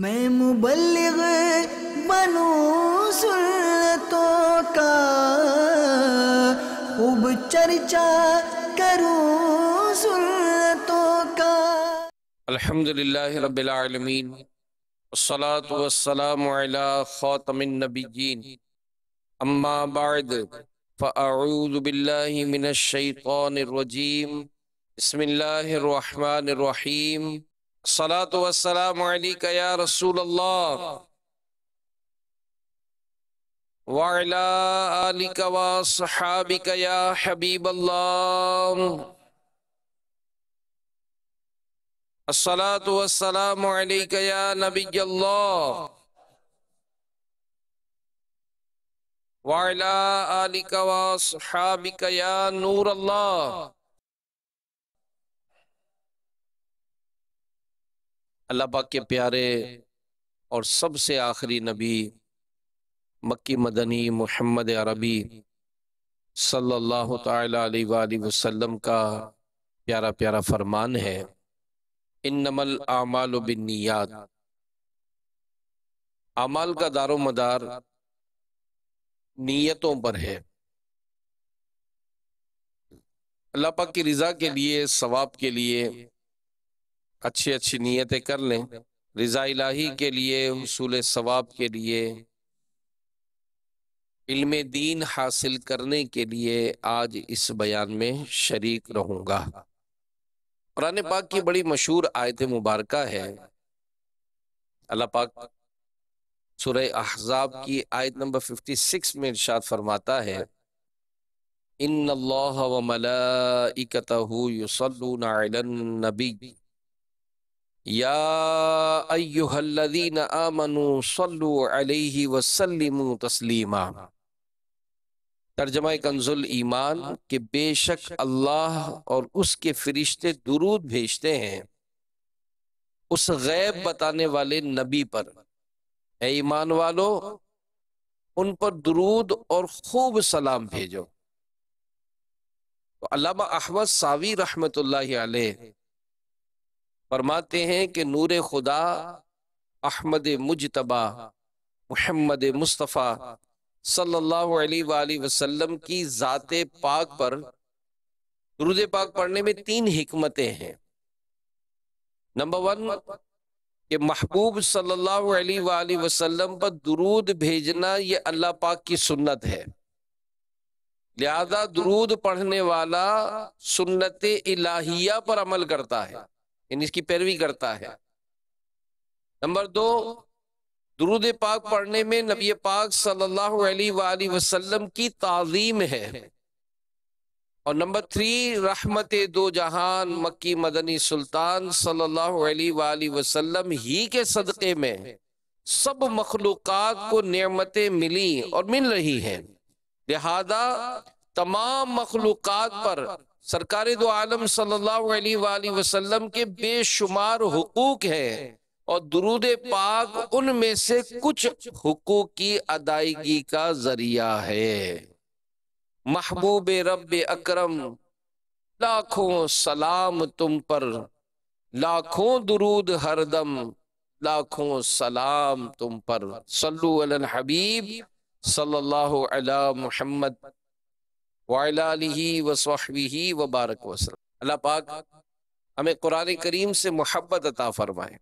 मैं मुबल्लिग बनू सुन्नतों का खूब चर्चा करूं सुन्नतों का अल्हम्दुलिल्लाह रब्बिल आलमीन والصلاة والسلام على خاتم النبيين أما بعد فأعوذ بالله من الشيطان الرجيم بسم الله الرحمن الرحيم सलात वसलाम या रसूल अल्लाह वाला आलिका व सहाबिका या हबीब अल्लाह असलात वसलाम या नबी अल्लाह वाला आलिका व सहाबिका या नूर अल्लाह अल्लाह पाक के प्यारे और सबसे आखिरी नबी मक्की मदनी मोहम्मद अरबी सल्लल्लाहु अलैहि वसल्लम का प्यारा प्यारा फरमान है इन नमल आमाल बिनियात अमाल का दारो मदार नीयतों पर है अल्लाह पाक की रज़ा के लिए सवाब के लिए अच्छी अच्छी नीयतें कर लें रजा इलाही के लिए उसूल सवाब के लिए इल्म दीन हासिल करने के लिए आज इस बयान में शरीक रहूँगा कुरान पाक की बड़ी मशहूर आयत मुबारक है अल्लाह पाक सुरह अहजाब की आयत नंबर 56 में इर्शाद फरमाता है इन अल्लाह व मलाइकतहु युसल्लूना अलन नबी या तर्जमा कंजुल ईमान के बेशक अल्लाह और उसके फरिश्ते दुरूद भेजते हैं उस गैब बताने वाले नबी पर ए ईमान वालो उन पर दुरूद और खूब सलाम भेजो तो अल्लामा अहमद सावी रहमतुल्लाह अलैह फरमाते हैं कि नूर खुदा अहमद मुजतबा महमद मुस्तफ़ा सल्लल्लाहु अलैहि वसल्लम की ज़ात पाक पर दुरुद पाक पढ़ने में तीन हिकमतें हैं नंबर वन कि महबूब सल्लल्लाहु अलैहि वसल्लम पर दुरूद भेजना ये अल्लाह पाक की सुन्नत है लिहाजा दुरूद पढ़ने वाला सुन्नत इलाहिया पर अमल करता है यानी इसकी पैरवी करता है नंबर दो दरूद पाक पढ़ने में नबी पाक सल्लल्लाहु अलैहि वसल्लम की तालीम है और नंबर थ्री रहमत दो जहान मक्की मदनी सुल्तान सल्लल्लाहु अलैहि वसल्लम ही के सदक़े में सब मखलूक़ात को नेमतें मिली और मिल रही हैं लिहाजा तमाम मखलूक पर सरकार दो आलम सल्लाम के बेशुमार हुकूक हैं और दरूद पाक उनमें से कुछ हकूक की अदायगी का जरिया है महबूब रब अक्रम लाखों सलाम तुम पर लाखों दरूद हरदम लाखों सलाम तुम पर सल्लु अल हबीब सल्लल्लाहु अला मोहम्मद वाली व बारक वसलम अल्लाह पाक हमें कुरान करीम से मोहब्बत अता फरमाए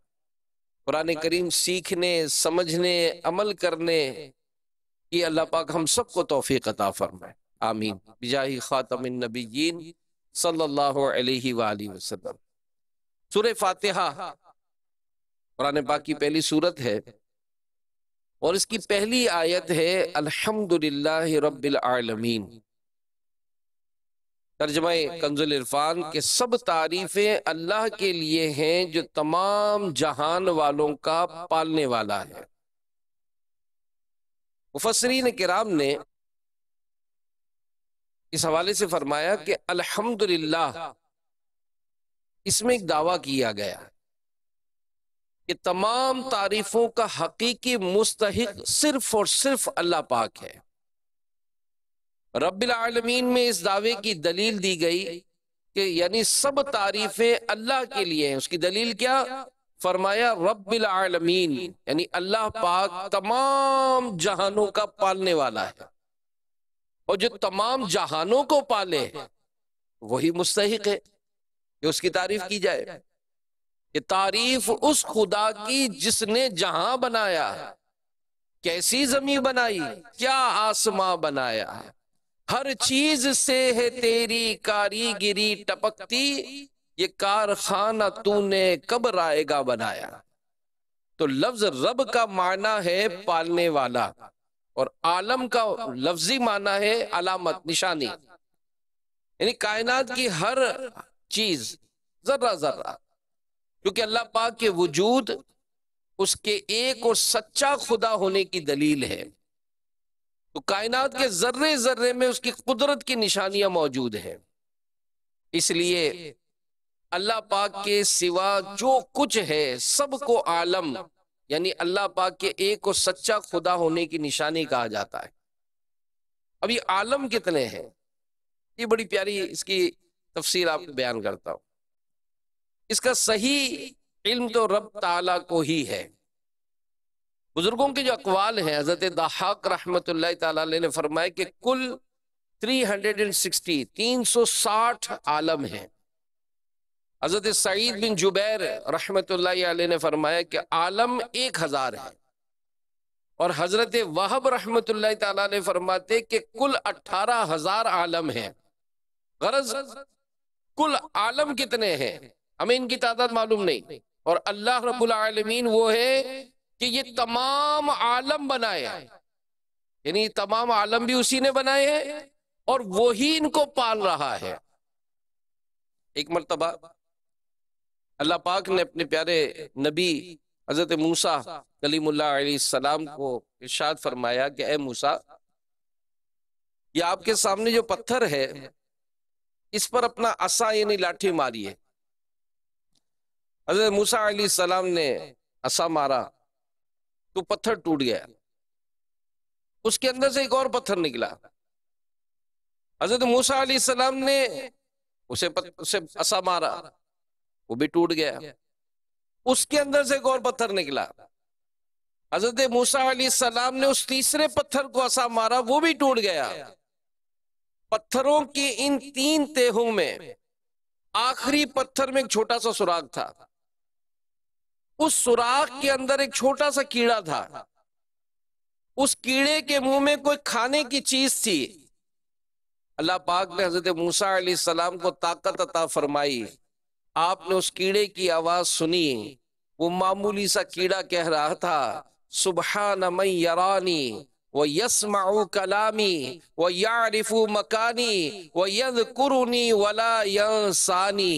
कुरान करीम सीखने समझने अमल करने की अल्लाह पाक हम सबको तोफ़ी अता फ़रमाए आमीन बिजाही ख़ातमिनबीन सल्ला वसलम सुर फातिहा कुरान पाक की पहली सूरत है और इसकी पहली आयत है अल्हम्दुलिल्लाह रब्बिल आलमीन तर्जमा कंजुल इरफान के सब तारीफ़ें अल्लाह के लिए हैं जो तमाम जहान वालों का पालने वाला है मुफसरीन कराम ने इस हवाले से फरमाया कि अल्हम्दुलिल्लाह इसमें एक दावा किया गया कि तमाम तारीफ़ों का हकीकी मुस्तक सिर्फ और सिर्फ अल्लाह पाक है रबिल आलमीन में इस दावे की दलील दी गई कि यानी सब तारीफें अल्लाह के लिए हैं उसकी दलील क्या फरमाया आलमीन यानी अल्लाह पाक तमाम जहानों का पालने वाला है और जो तमाम जहानों को पाले वही मुस्तक है कि उसकी तारीफ की जाए कि तारीफ उस खुदा की जिसने जहां बनाया कैसी जमी बनाई क्या आसमां बनाया है हर चीज से है तेरी कारीगिरी टपकती ये कारखाना तूने कब रायगा बनाया तो लफ्ज रब का माना है पालने वाला और आलम का लफ्जी माना है अलामत निशानी यानी कायनात की हर चीज जर्रा जर्रा क्योंकि अल्लाह पाक के वजूद उसके एक और सच्चा खुदा होने की दलील है कायनात के जर्रे जर्रे में उसकी कुदरत की निशानियां मौजूद हैं इसलिए अल्लाह पाक के सिवा जो कुछ है सबको आलम यानी अल्लाह पाक के एक और सच्चा खुदा होने की निशानी कहा जाता है अब ये आलम कितने हैं ये बड़ी प्यारी इसकी तफसीर आपको बयान करता हूं इसका सही इल्म तो रब ताला को ही है बुजुर्गों के जो अकवाल हैं हजरत दहाक रहमत ने फरमाया कि कुल 360 360 आलम हैं हजरत सईद बिन जुबैर रहमत ने फरमाया कि आलम एक हज़ार है और हजरत वहब रहमत ने फरमाते कि कुल अट्ठारह हजार आलम हैं गरज कुल आलम कितने हैं हमें इनकी तादाद मालूम नहीं और अल्लाह आलमीन वो है कि ये तमाम आलम बनाया यानी तमाम आलम भी उसी ने बनाए हैं और वो ही इनको पाल रहा है एक मरतबा अल्लाह पाक ने अपने प्यारे नबी हजरत मूसा सलाम को इर्शाद फरमाया कि ए मूसा ये आपके सामने जो पत्थर है इस पर अपना असा यानी लाठी मारिए हजरत मूसा सलाम ने असा मारा तो पत्थर टूट गया उसके अंदर से एक और पत्थर निकला हजरत मूसा सलाम ने उसे उसे असा मारा वो भी टूट गया उसके अंदर से एक और पत्थर निकला हजरत मूसा सलाम ने उस तीसरे पत्थर को असा मारा वो भी टूट गया पत्थरों के इन तीन तेहों में आखिरी पत्थर में एक छोटा सा सुराग था उस सुराख के अंदर एक छोटा सा कीड़ा था उस कीड़े के मुंह में कोई खाने की चीज थी अल्लाह पाक ने हजरत मूसा सलाम को ताकत अता फरमाई आपने उस कीड़े की आवाज सुनी वो मामूली सा कीड़ा कह रहा था सुबह नमई यरानी व यसमाऊ कलामी वो यारिफू मकानी वो यद कुरुनी वला यसानी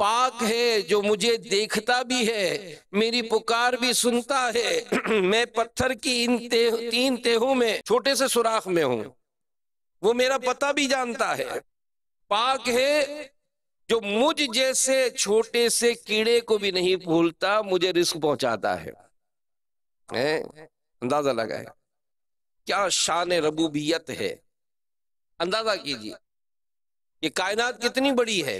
पाक है जो मुझे देखता भी है मेरी पुकार भी सुनता है मैं पत्थर की इन ते, तीन तेहों में छोटे से सुराख में हूं वो मेरा पता भी जानता है पाक है जो मुझ जैसे छोटे से कीड़े को भी नहीं भूलता मुझे रिस्क पहुंचाता है, अंदाजा लगाए क्या शान रबूबियत है अंदाजा कीजिए ये कायनात कितनी बड़ी है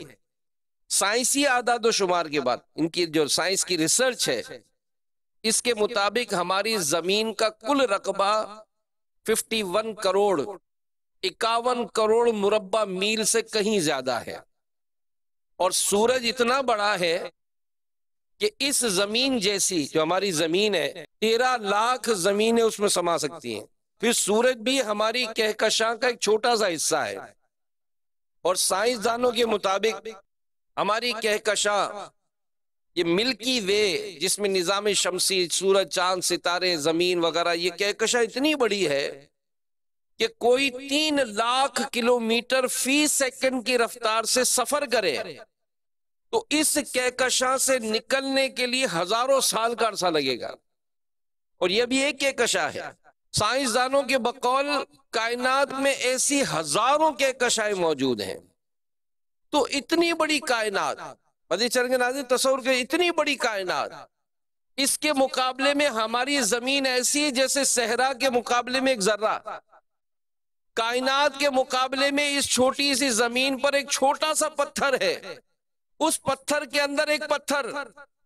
साइंसी आदाद शुमार की बात इनकी जो साइंस की रिसर्च है इसके मुताबिक हमारी जमीन का कुल रकबा 51 करोड़ इक्यावन करोड़ मुरब्बा मील से कहीं ज्यादा है और सूरज इतना बड़ा है कि इस जमीन जैसी जो हमारी जमीन है तेरह लाख जमीनें उसमें समा सकती हैं फिर सूरज भी हमारी कहकशां का एक छोटा सा हिस्सा है और साइंसदानों के मुताबिक हमारी कहकशा ये मिल्की वे जिसमें निज़ाम शमसी सूरज चांद सितारे ज़मीन वगैरह ये कहकशा इतनी बड़ी है कि कोई तीन लाख किलोमीटर फी सेकंड की रफ्तार से सफर करे तो, तो इस कहकशा से निकलने के लिए हजारों साल का अरसा लगेगा और यह भी एक कहकशा है साइंसदानों के बकौल कायनात में ऐसी हजारों कहकशाएं मौजूद हैं तो इतनी बड़ी कायनात मदीचर के नाजिर तस्वर के इतनी बड़ी कायनात इसके मुकाबले में हमारी जमीन ऐसी है जैसे सहरा के मुकाबले में एक जर्रा कायनात के मुकाबले में इस छोटी सी जमीन पर एक छोटा सा पत्थर है उस पत्थर के अंदर एक पत्थर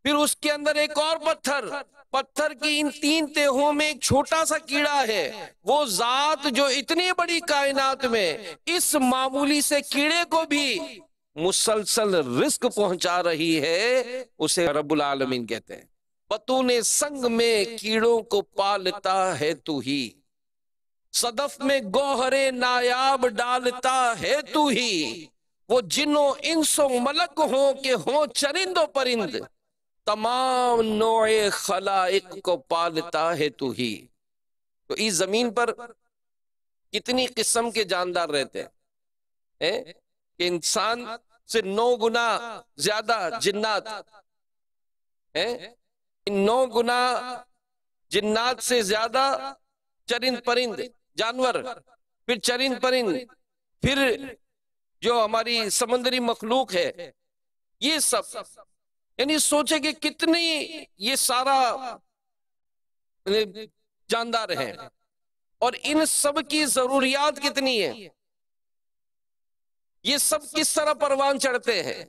फिर उसके अंदर एक और पत्थर पत्थर की इन तीन तेहों में एक छोटा सा कीड़ा है वो जात जो इतनी बड़ी कायनात में इस मामूली से कीड़े को भी मुसलसल रिस्क पहुंचा रही है उसे रबुल आलमीन कहते हैं ने संग में कीड़ों को पालता है तू ही सदफ में गोहरे नायाब डालता है तू ही वो जिनों सो मलक हो के हो चरिंदो परिंद तमाम नोए खलाइक को पालता है तू ही तो इस जमीन पर कितनी किस्म के जानदार रहते हैं कि इंसान से नौ गुना ज्यादा जिन्नात है इन नौ गुना जिन्नात से ज्यादा चरिंद परिंद जानवर फिर चरिंद परिंद फिर जो हमारी समंदरी मखलूक है ये सब यानी सोचे कि कितनी ये सारा जानदार है और इन सब की जरूरियात कितनी है ये सब किस तरह परवान चढ़ते हैं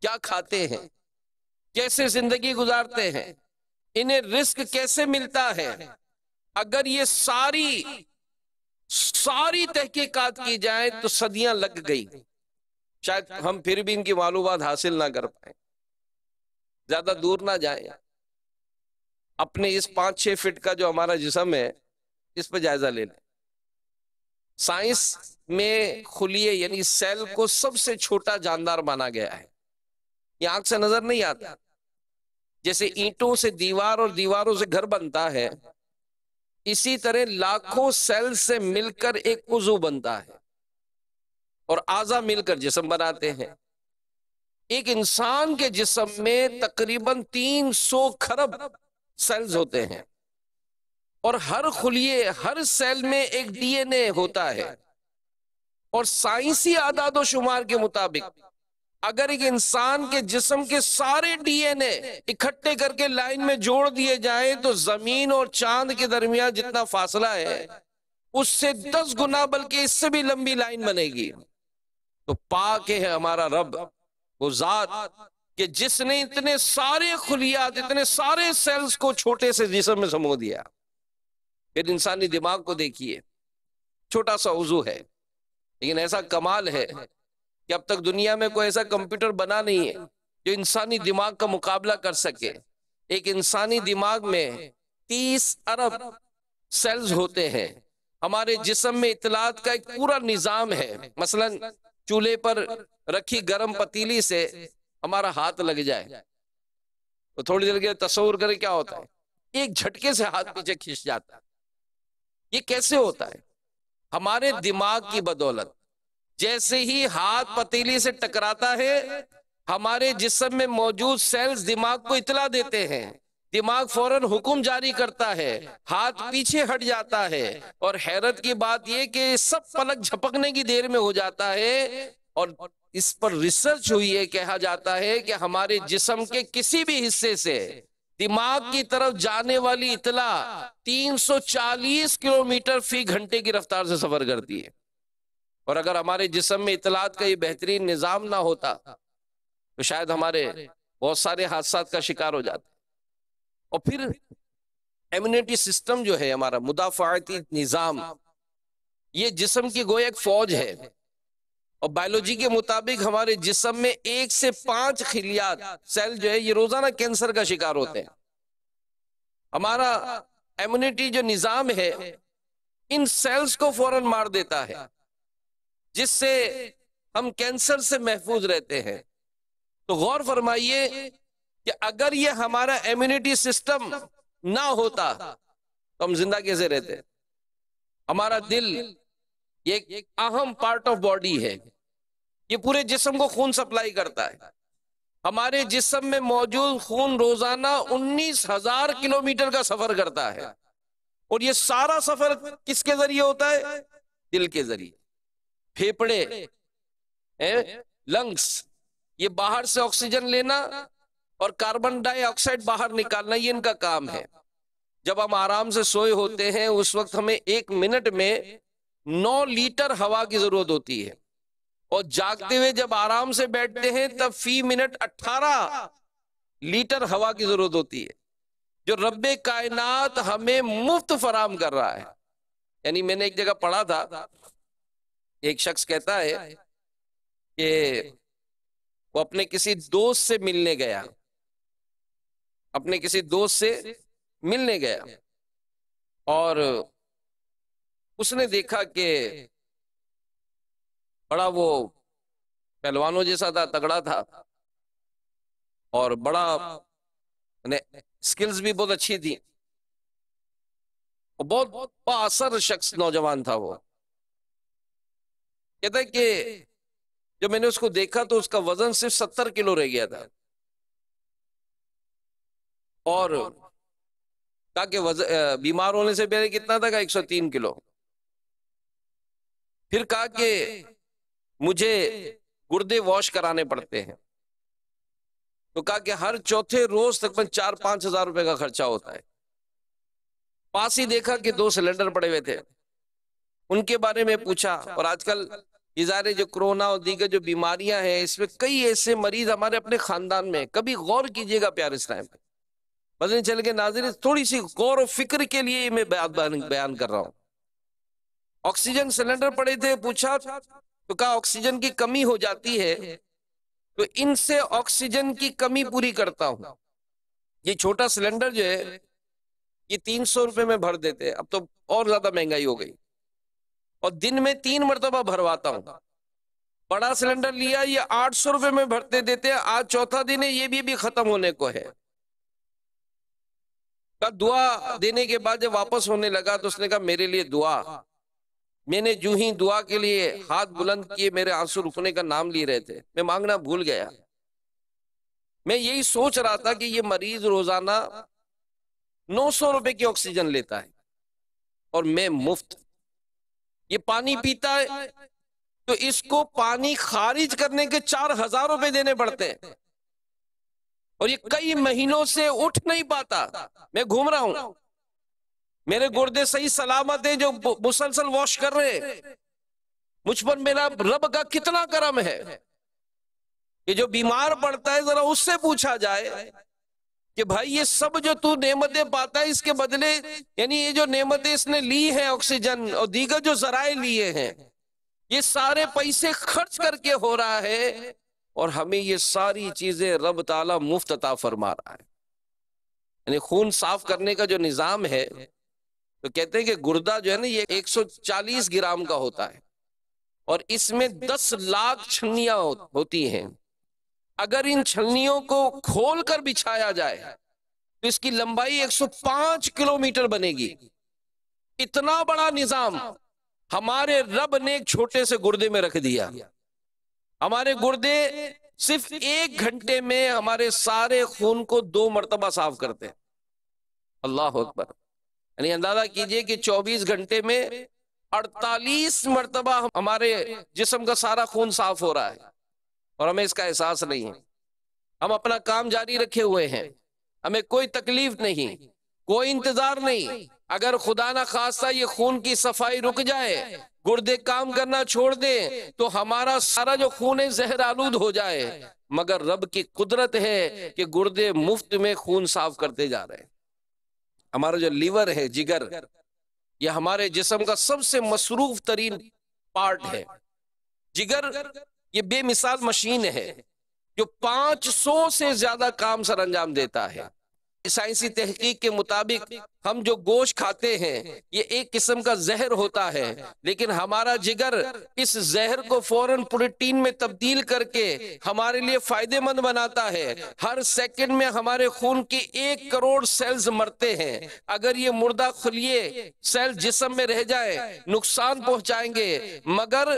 क्या खाते हैं कैसे जिंदगी गुजारते हैं इन्हें रिस्क कैसे मिलता है अगर ये सारी सारी तहकीकात की जाए तो सदियां लग गई शायद हम फिर भी इनकी मालूम हासिल ना कर पाए ज्यादा दूर ना जाए अपने इस पांच छह फिट का जो हमारा जिसम है इस पर जायजा ले लें साइंस में खुलिए यानी सेल को सबसे छोटा जानदार माना गया है ये आंख से नजर नहीं आता जैसे ईंटों से दीवार और दीवारों से घर बनता है इसी तरह लाखों सेल से मिलकर एक उजू बनता है और आजा मिलकर जिसम बनाते हैं एक इंसान के जिसम में तकरीबन 300 खरब सेल्स होते हैं और हर खुलिए हर सेल में एक डीएनए होता है और साइंसी आदाद शुमार के मुताबिक अगर एक इंसान के जिस्म के सारे डीएनए इकट्ठे करके लाइन में जोड़ दिए जाएं तो जमीन और चांद के दरमियान जितना फासला है उससे दस गुना बल्कि इससे भी लंबी लाइन बनेगी तो पाक है हमारा रब वो जात कि जिसने इतने सारे खुलियात इतने सारे सेल्स को छोटे से जिसम में समो दिया फिर इंसानी दिमाग को देखिए छोटा सा उजू है लेकिन ऐसा कमाल है कि अब तक दुनिया में कोई ऐसा कंप्यूटर बना नहीं है जो इंसानी दिमाग का मुकाबला कर सके एक इंसानी दिमाग में तीस अरब सेल्स होते हैं हमारे जिसम में इतलात का एक पूरा निज़ाम है मसलन चूल्हे पर रखी गर्म पतीली से हमारा हाथ लग जाए तो थोड़ी देर के तस्वर करें क्या होता है एक झटके से हाथ पीछे खींच जाता है ये कैसे होता है हमारे दिमाग की बदौलत जैसे ही हाथ पतीली से टकराता है हमारे जिसम में मौजूद सेल्स दिमाग को इतला देते हैं दिमाग फौरन हुक्म जारी करता है हाथ पीछे हट जाता है और हैरत की बात यह कि सब पलक झपकने की देर में हो जाता है और इस पर रिसर्च हुई है कहा जाता है कि हमारे जिसम के किसी भी हिस्से से दिमाग की तरफ जाने वाली इतला 340 किलोमीटर फी घंटे की रफ्तार से सफर करती है और अगर हमारे जिसम में इतलात का ये बेहतरीन निज़ाम ना होता तो शायद हमारे बहुत सारे हादसा का शिकार हो जाते और फिर एम्यूनिटी सिस्टम जो है हमारा मुदाफ़ाती निज़ाम ये जिसम की गोया एक फौज है और बायोलॉजी के मुताबिक हमारे जिसम में एक से पांच खिलियात सेल जो है ये रोजाना कैंसर का शिकार होते हैं हमारा इम्यूनिटी जो निज़ाम है इन सेल्स को फौरन मार देता है जिससे हम कैंसर से महफूज रहते हैं तो गौर फरमाइए कि अगर ये हमारा इम्यूनिटी सिस्टम ना होता तो हम जिंदा कैसे रहते हमारा दिल ये अहम पार्ट ऑफ बॉडी है ये पूरे जिस्म को खून सप्लाई करता है हमारे जिस्म में मौजूद खून रोजाना उन्नीस हजार किलोमीटर का सफर करता है और ये सारा सफर किसके जरिए होता है दिल के जरिए फेफड़े लंग्स ये बाहर से ऑक्सीजन लेना और कार्बन डाइऑक्साइड बाहर निकालना ये इनका काम है जब हम आराम से सोए होते हैं उस वक्त हमें एक मिनट में नौ लीटर हवा की जरूरत होती है और जागते हुए जब आराम से बैठते हैं तब फी मिनट अट्ठारह लीटर हवा की जरूरत होती है जो रब कायनात हमें मुफ्त फराम कर रहा है यानी मैंने एक जगह पढ़ा था एक शख्स कहता है कि वो अपने किसी दोस्त से मिलने गया अपने किसी दोस्त से मिलने गया और उसने देखा कि बड़ा वो पहलवानों जैसा था तगड़ा था और बड़ा स्किल्स भी बहुत अच्छी थी और बहुत बासर शख्स नौजवान था वो कहता है कि जब मैंने उसको देखा तो उसका वजन सिर्फ सत्तर किलो रह गया था और कहा कि बीमार होने से पहले कितना था का एक सौ तीन किलो फिर कहा कि मुझे गुर्दे वॉश कराने पड़ते हैं तो कहा कि हर चौथे रोज तक चार पांच हजार रुपए का खर्चा होता है पास ही देखा कि दो सिलेंडर पड़े हुए थे उनके बारे में पूछा और आजकल इजारे जो कोरोना और दीगर जो बीमारियां हैं इसमें कई ऐसे मरीज हमारे अपने खानदान में कभी गौर कीजिएगा प्यार इस टाइम पे चल के नाजिर थोड़ी सी गौर और फिक्र के लिए मैं बयान कर रहा हूँ ऑक्सीजन सिलेंडर पड़े थे पूछा तो कहा ऑक्सीजन की कमी हो जाती है तो इनसे ऑक्सीजन की कमी पूरी करता हूं ये छोटा सिलेंडर जो है ये तीन सौ रुपए में भर देते हैं अब तो और ज्यादा महंगाई हो गई और दिन में तीन मरतबा भरवाता हूं बड़ा सिलेंडर लिया ये आठ सौ रुपए में भरते देते हैं आज चौथा दिन है ये भी भी खत्म होने को है दुआ देने के बाद जब वापस होने लगा तो उसने कहा मेरे लिए दुआ मैंने जू ही दुआ के लिए हाथ बुलंद किए मेरे आंसू रुकने का नाम ले रहे थे मैं मांगना भूल गया मैं यही सोच रहा था कि ये मरीज रोजाना नौ सौ रुपए की ऑक्सीजन लेता है और मैं मुफ्त ये पानी पीता है तो इसको पानी खारिज करने के चार हजार रुपए देने पड़ते हैं और ये कई महीनों से उठ नहीं पाता मैं घूम रहा हूं मेरे गुर्दे सही सलामत है जो मुसलसल वॉश कर रहे हैं मुझ पर मेरा रब का कितना करम है कि जो बीमार पड़ता है जरा उससे पूछा जाए कि भाई ये सब जो तू नेमतें पाता है इसके बदले यानी ये जो नेमतें इसने ली है ऑक्सीजन और दीगर जो जराए लिए हैं ये सारे पैसे खर्च करके हो रहा है और हमें ये सारी चीजें रब ताला मुफ्त अता फरमा रहा है यानी खून साफ करने का जो निज़ाम है तो कहते हैं कि गुर्दा जो है ना ये 140 ग्राम का होता है और इसमें 10 लाख छन्नियां होती हैं अगर इन छन्नियों को खोल कर बिछाया जाए तो इसकी लंबाई 105 किलोमीटर बनेगी इतना बड़ा निजाम हमारे रब ने एक छोटे से गुर्दे में रख दिया हमारे गुर्दे सिर्फ एक घंटे में हमारे सारे खून को दो मरतबा साफ करते हैं अल्लाह अकबर यानी अंदाजा कीजिए कि 24 घंटे में 48 मरतबा हमारे जिसम का सारा खून साफ हो रहा है और हमें इसका एहसास नहीं है हम अपना काम जारी रखे हुए हैं हमें कोई तकलीफ नहीं कोई इंतजार नहीं अगर खुदा ना खासा ये खून की सफाई रुक जाए गुर्दे काम करना छोड़ दे तो हमारा सारा जो खून है जहर आलूद हो जाए मगर रब की कुदरत है कि गुर्दे मुफ्त में खून साफ करते जा रहे हैं हमारा जो लीवर है जिगर यह हमारे जिसम का सबसे मसरूफ तरीन पार्ट है जिगर ये बेमिसाल मशीन है जो 500 से ज्यादा काम सर अंजाम देता है साइंसी तहकीक के मुताबिक हम जो गोश्त खाते हैं ये एक किस्म का जहर होता है लेकिन हमारा जिगर इस जहर को फौरन प्रोटीन में तब्दील करके हमारे लिए फायदेमंद बनाता है हर सेकंड में हमारे खून की एक करोड़ सेल्स मरते हैं अगर ये मुर्दा खुलिए सेल जिसम में रह जाए नुकसान पहुंचाएंगे मगर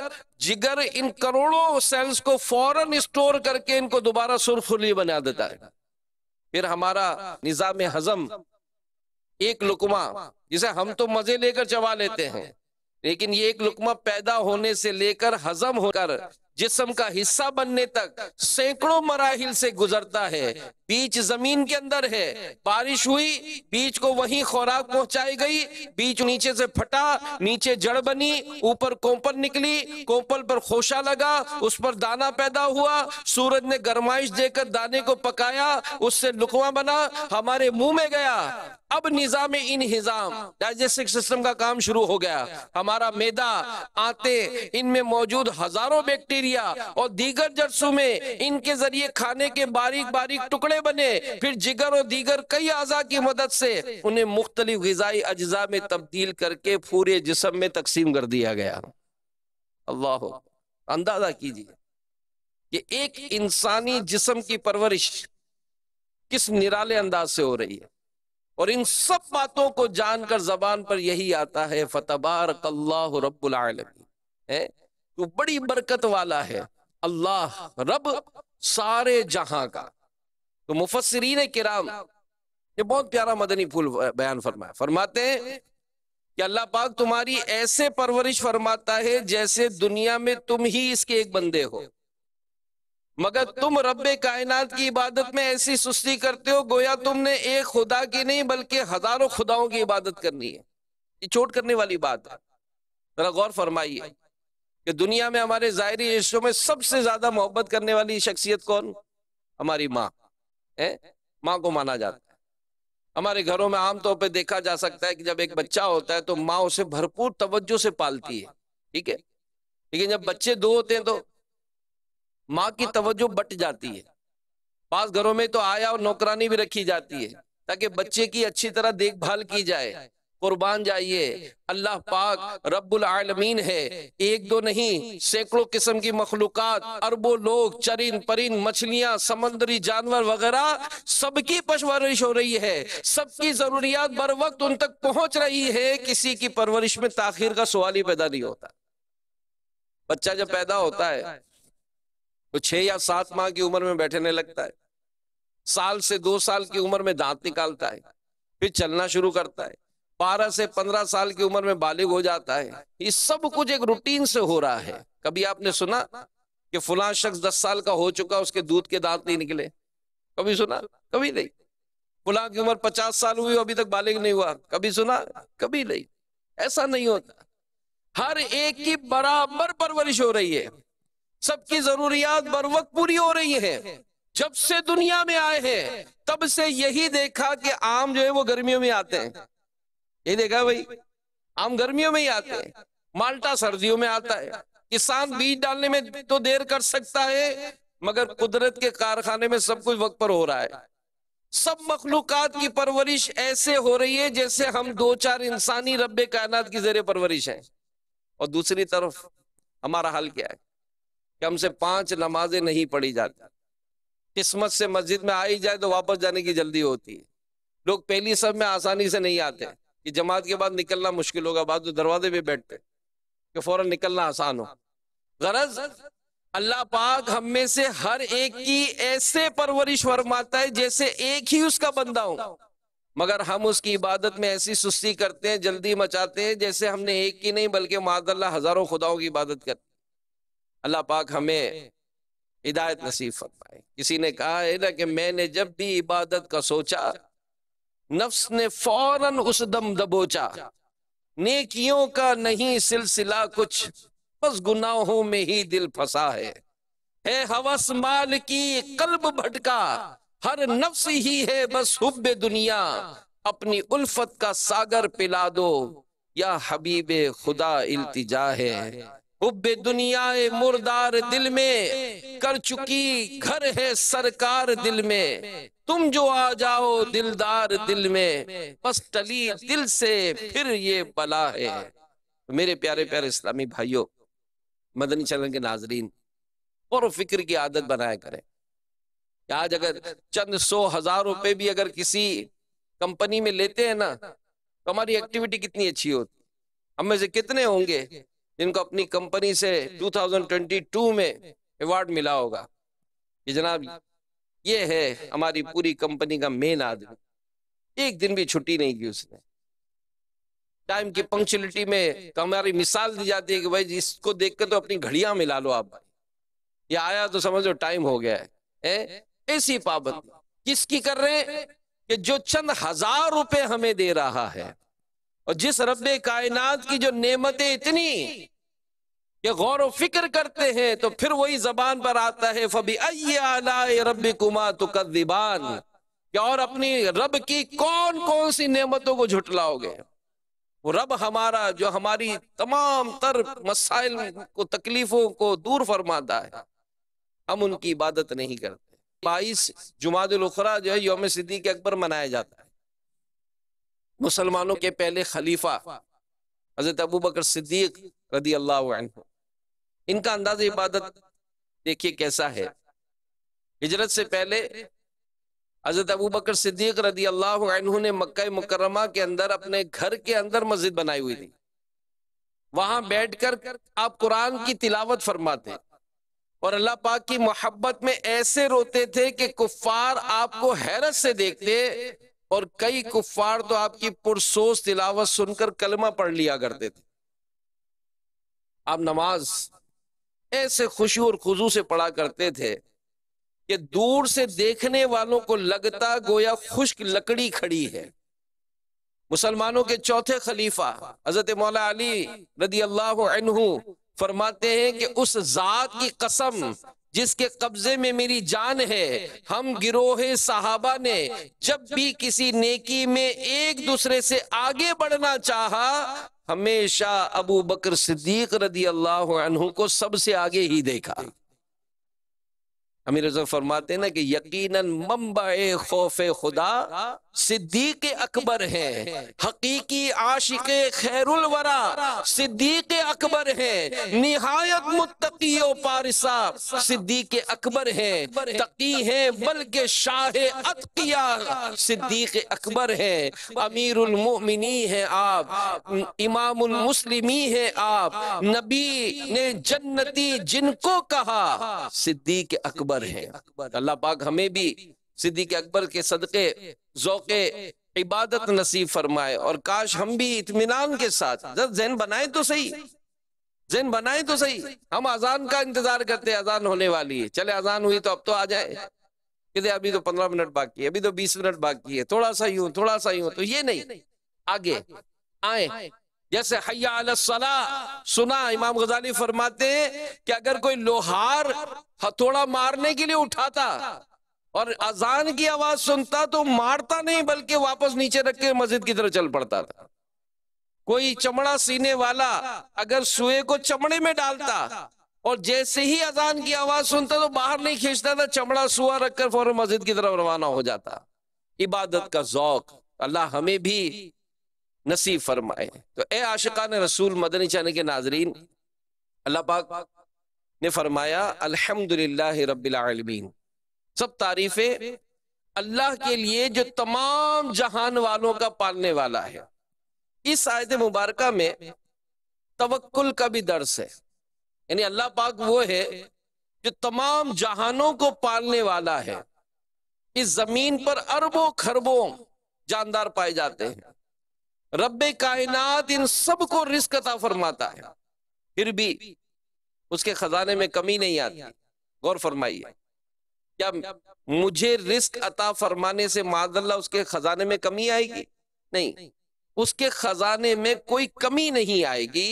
जिगर इन करोड़ों सेल्स को फौरन स्टोर करके इनको दोबारा सुरखुली बना देता है फिर हमारा निज़ाम हजम एक लुकमा जिसे हम तो मजे लेकर चबा लेते हैं लेकिन ये एक लुकमा पैदा होने से लेकर हजम होकर जिसम का हिस्सा बनने तक सैकड़ों मराहिल से गुजरता है बीज जमीन के अंदर है बारिश हुई बीज को वही खुराक पहुंचाई गई बीज नीचे से फटा नीचे जड़ बनी ऊपर कोंपल निकली कोंपल पर खोशा लगा उस पर दाना पैदा हुआ सूरज ने गर्माइश देकर दाने को पकाया उससे लुकवा बना हमारे मुंह में गया अब निजाम हिजाम डाइजेस्टिव सिस्टम का काम शुरू हो गया हमारा मैदा आते इनमें मौजूद हजारों बैक्टीरिया और दीगर जरसों में इनके जरिए खाने के बारीक बारीक टुकड़े बने फिर जिगर और दीगर कई अजा की मदद से उन्हें मुख्तलि गजाई अजा में तब्दील करके पूरे जिसम में तकसीम कर दिया गया अल्लाह अंदाजा कीजिए कि एक इंसानी जिसम की परवरिश किस निराले अंदाज से हो रही है और इन सब बातों को जानकर जबान पर यही आता है फतबार कल्लाह रबालमी तो बड़ी बरकत वाला है अल्लाह रब सारे जहां का तो मुफसरीन किराम ये बहुत प्यारा मदनी फूल बयान फरमाया फरमाते हैं कि अल्लाह पाक तुम्हारी ऐसे परवरिश फरमाता है जैसे दुनिया में तुम ही इसके एक बंदे हो मगर तुम रब कायनात की इबादत में ऐसी सुस्ती करते हो गोया तुमने एक खुदा की नहीं बल्कि हजारों खुदाओं की इबादत करनी है ये चोट करने वाली बात है जरा गौर फरमाइए कि दुनिया में हमारे ज़ाहरी रिश्तों में सबसे ज्यादा मोहब्बत करने वाली शख्सियत कौन हमारी माँ है माँ को माना जाता है हमारे घरों में आमतौर पर देखा जा सकता है कि जब एक बच्चा होता है तो माँ उसे भरपूर तवज्जो से पालती है ठीक है लेकिन जब बच्चे दो होते हैं तो माँ की तवज्जो बट जाती है पास घरों में तो आया और नौकरानी भी रखी जाती है ताकि बच्चे की अच्छी तरह देखभाल की जाए कुर्बान जाइए अल्लाह पाक रब्बुल आलमीन है एक दो नहीं सैकड़ों किस्म की मखलूकत अरबों लोग चरिन परिन मछलियां समंदरी जानवर वगैरह सबकी पशवरिश हो रही है सबकी जरूरियात बर वक्त उन तक पहुंच रही है किसी की परवरिश में ताखिर का सवाल ही पैदा नहीं होता बच्चा जब पैदा होता है तो छह या सात माह की उम्र में बैठने लगता है साल से दो साल की उम्र में दांत निकालता है फिर चलना शुरू करता है 12 से 15 साल की उम्र में बालिग हो जाता है ये सब कुछ एक रूटीन से हो रहा है कभी आपने सुना कि फुला शख्स दस साल का हो चुका उसके दूध के दांत नहीं निकले कभी सुना कभी नहीं फुला की उम्र पचास साल हुई अभी तक बालिग नहीं हुआ कभी सुना कभी नहीं ऐसा नहीं होता हर एक की बराबर परवरिश हो रही है सबकी जरूरियात बर वक्त पूरी हो रही है जब से दुनिया में आए हैं तब से यही देखा कि आम जो है वो गर्मियों में आते हैं ये देखा भाई हम गर्मियों में ही आते हैं माल्टा सर्दियों में आता है किसान बीज डालने में तो देर कर सकता है मगर कुदरत के कारखाने में सब कुछ वक्त पर हो रहा है सब मखलूकत की परवरिश ऐसे हो रही है जैसे हम दो चार इंसानी रब कायनात की जेर परवरिश हैं और दूसरी तरफ हमारा हाल क्या है कि हमसे पांच नमाजें नहीं पढ़ी जाती किस्मत से मस्जिद में आई जाए तो वापस जाने की जल्दी होती है लोग पहली सब में आसानी से नहीं आते कि जमात के बाद निकलना मुश्किल होगा बाद दरवाजे पे बैठते कि फौरन निकलना आसान हो गरज अल्लाह पाक हम में से हर एक की ऐसे परवरिश फरमाता है जैसे एक ही उसका बंदा हो मगर हम उसकी इबादत में ऐसी सुस्ती करते हैं जल्दी मचाते हैं जैसे हमने एक की नहीं बल्कि मादल्ला हजारों खुदाओं की इबादत करते अल्लाह पाक हमें हिदायत नसीब फरमाए किसी ने कहा है ना कि मैंने जब भी इबादत का सोचा नफ्स ने फौरन उस दम दबोचा नेकियों का नहीं सिलसिला कुछ बस गुनाहों में ही दिल फंसा है है हवस माल की कल्ब भटका हर नफ्स ही है बस हुब दुनिया अपनी उल्फत का सागर पिला दो या हबीब खुदा इल्तिजा है उबे दुनिया मुर्दार दिल में कर चुकी घर है सरकार दिल में तुम जो आ जाओ दिलदार दिल में बस टली दिल से फिर ये बला है मेरे प्यारे प्यारे इस्लामी भाइयों मदनी चलन के नाजरीन और फिक्र की आदत बनाया करें आज अगर चंद सौ हजार रुपए भी अगर किसी कंपनी में लेते हैं ना तो हमारी एक्टिविटी कितनी अच्छी होती हम में से कितने होंगे जिनको अपनी कंपनी से 2022 में अवार्ड मिला होगा कि जनाब ये है हमारी पूरी कंपनी का मेन आदमी एक दिन भी छुट्टी नहीं की उसने टाइम की पंक्चुअलिटी में तो हमारी मिसाल दी जाती है कि भाई इसको देख कर तो अपनी घड़ियां मिला लो आप भाई ये आया तो समझो टाइम हो गया है ऐसी पाबंदी किसकी कर रहे कि जो चंद हजार रुपए हमें दे रहा है और जिस रब कायनात की जो नेमतें इतनी ये गौर फिक्र करते हैं तो फिर वही जबान पर आता है फबी अये रब कुमा तो और अपनी रब की कौन कौन सी नेमतों को झुटलाओगे वो रब हमारा जो हमारी तमाम तर मसाइल को तकलीफों को दूर फरमाता है हम उनकी इबादत नहीं करते बाईस जुमादुलखरा जो है योम सिद्दीक अकबर मनाया जाता है मुसलमानों के पहले खलीफा हजरत अबू बकर सिद्दीक रदी अल्लाह इनका अंदाज इबादत देखिए कैसा है हिजरत से पहले हजरत अबू बकर सिद्दीक रदी अल्लाह ने मक्का मुकरमा के अंदर अपने घर के अंदर मस्जिद बनाई हुई थी वहां बैठकर आप कुरान की तिलावत फरमाते और अल्लाह पाक की मोहब्बत में ऐसे रोते थे कि कुफार आपको हैरत से देखते और कई कुफार तो आपकी पुरसोस तिलावत सुनकर कलमा पढ़ लिया करते थे आप नमाज ऐसे खुशी और खुजू से पढ़ा करते थे कि दूर से देखने वालों को लगता गोया खुश्क लकड़ी खड़ी है मुसलमानों के चौथे खलीफा हजरत मौला अली रदी अल्लाह फरमाते हैं कि उस जात की कसम जिसके कब्जे में मेरी जान है हम गिरोह साहबा ने जब भी किसी नेकी में एक दूसरे से आगे बढ़ना चाहा हमेशा अबू बकर सिद्दीक रदी अल्लाह को सबसे आगे ही देखा अमीर फरमाते ना कि यकीनन मम्बा खौफ खुदा सिद्दीक अकबर है हकीकी आशिक खैरुल वरा सिद्दीक अकबर है निहायत मुत्तकी पारिसा सिद्दीक अकबर है तकी है बल्कि शाह अतकिया सिद्दीक अकबर है अमीरुल मोमिनी है आप इमामुल मुस्लिमी है आप नबी ने जन्नती जिनको कहा सिद्दीक अकबर है अल्लाह पाक हमें भी सिद्दीक अकबर के सदक़े जोके इबादत नसीब फरमाए और काश हम भी इतमान के साथ जब बनाए तो सही जैन बनाए तो सही हम अजान का इंतजार करते हैं अजान होने वाली है चले अजान हुई तो अब तो आ जाए कहते अभी तो पंद्रह मिनट बाकी है अभी तो बीस मिनट बाकी है थोड़ा सा यूं थोड़ा सा यूं तो ये नहीं आगे आए जैसे हयासला सुना इमाम गजाली फरमाते हैं कि अगर कोई लोहार हथौड़ा मारने के लिए उठाता और अजान की आवाज सुनता तो मारता नहीं बल्कि वापस नीचे रख के मस्जिद की तरफ चल पड़ता था कोई चमड़ा सीने वाला अगर सुए को चमड़े में डालता और जैसे ही अजान की आवाज सुनता तो बाहर नहीं खींचता था चमड़ा सुआ रखकर फौरन मस्जिद की तरफ रवाना हो जाता इबादत का जौक अल्लाह हमें भी नसीब फरमाए तो ए ने रसूल मदनी चैनल के नाजरीन अल्लाह पाक ने फरमाया अल्हम्दुलिल्लाह रब्बिल आलमीन सब तारीफें अल्लाह के लिए जो तमाम जहान वालों का पालने वाला है इस आयत मुबारक में तवक्ल का भी दर्स है यानी अल्लाह पाक वो है जो तमाम जहानों को पालने वाला है इस जमीन पर अरबों खरबों जानदार पाए जाते हैं रब कायनात इन सब को रिस्क अता फरमाता है फिर भी उसके खजाने में कमी नहीं आती गौर फरमाइए क्या मुझे रिस्क अता फरमाने से माजल्ला उसके खजाने में कमी आएगी नहीं उसके खजाने में कोई कमी नहीं आएगी